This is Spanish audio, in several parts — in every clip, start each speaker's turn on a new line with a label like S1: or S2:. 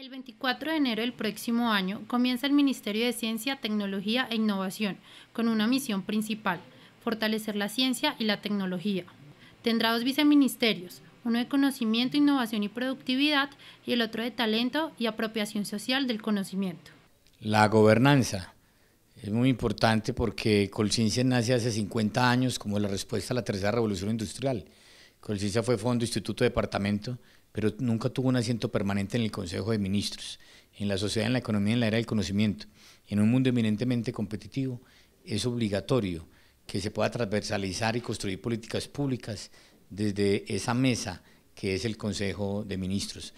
S1: El 24 de enero del próximo año comienza el Ministerio de Ciencia, Tecnología e Innovación con una misión principal, fortalecer la ciencia y la tecnología. Tendrá dos viceministerios, uno de conocimiento, innovación y productividad y el otro de talento y apropiación social del conocimiento.
S2: La gobernanza es muy importante porque Colciencia nace hace 50 años como la respuesta a la tercera revolución industrial. Colciencia fue fondo, instituto, departamento pero nunca tuvo un asiento permanente en el Consejo de Ministros, en la sociedad, en la economía, en la era del conocimiento. En un mundo eminentemente competitivo es obligatorio que se pueda transversalizar y construir políticas públicas desde esa mesa que es el Consejo de Ministros.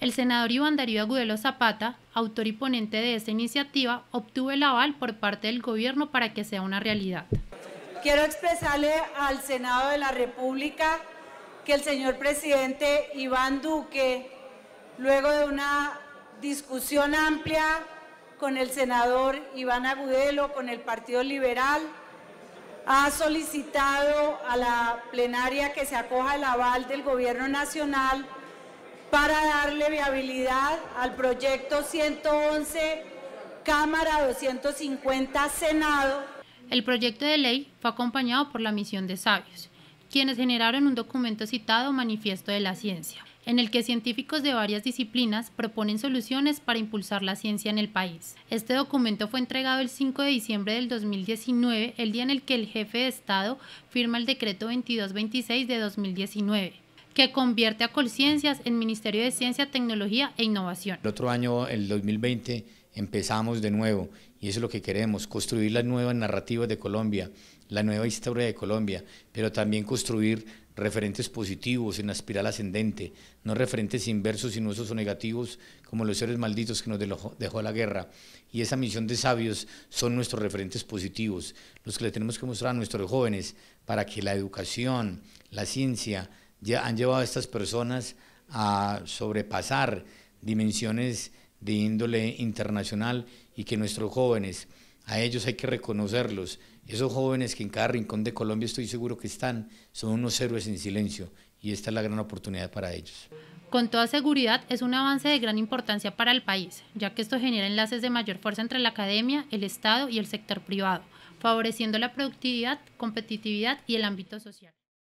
S1: El senador Iván Darío Agudelo Zapata, autor y ponente de esa iniciativa, obtuvo el aval por parte del gobierno para que sea una realidad.
S3: Quiero expresarle al Senado de la República que el señor presidente Iván Duque, luego de una discusión amplia con el senador Iván Agudelo, con el Partido Liberal, ha solicitado a la plenaria que se acoja el aval del Gobierno Nacional para darle viabilidad al proyecto 111, Cámara 250,
S1: Senado. El proyecto de ley fue acompañado por la misión de sabios, quienes generaron un documento citado Manifiesto de la Ciencia, en el que científicos de varias disciplinas proponen soluciones para impulsar la ciencia en el país. Este documento fue entregado el 5 de diciembre del 2019, el día en el que el jefe de Estado firma el decreto 2226 de 2019 que convierte a Colciencias en Ministerio de Ciencia, Tecnología e Innovación.
S2: El otro año, el 2020, empezamos de nuevo. Y eso es lo que queremos, construir la nueva narrativa de Colombia, la nueva historia de Colombia, pero también construir referentes positivos en la espiral ascendente, no referentes inversos, sino esos o negativos, como los seres malditos que nos dejó la guerra. Y esa misión de sabios son nuestros referentes positivos, los que le tenemos que mostrar a nuestros jóvenes para que la educación, la ciencia, ya han llevado a estas personas a sobrepasar dimensiones de índole internacional y que nuestros jóvenes, a ellos hay que reconocerlos. Esos jóvenes que en cada rincón de Colombia estoy seguro que están, son unos héroes en silencio y esta es la gran oportunidad para ellos.
S1: Con toda seguridad es un avance de gran importancia para el país, ya que esto genera enlaces de mayor fuerza entre la academia, el Estado y el sector privado, favoreciendo la productividad, competitividad y el ámbito social.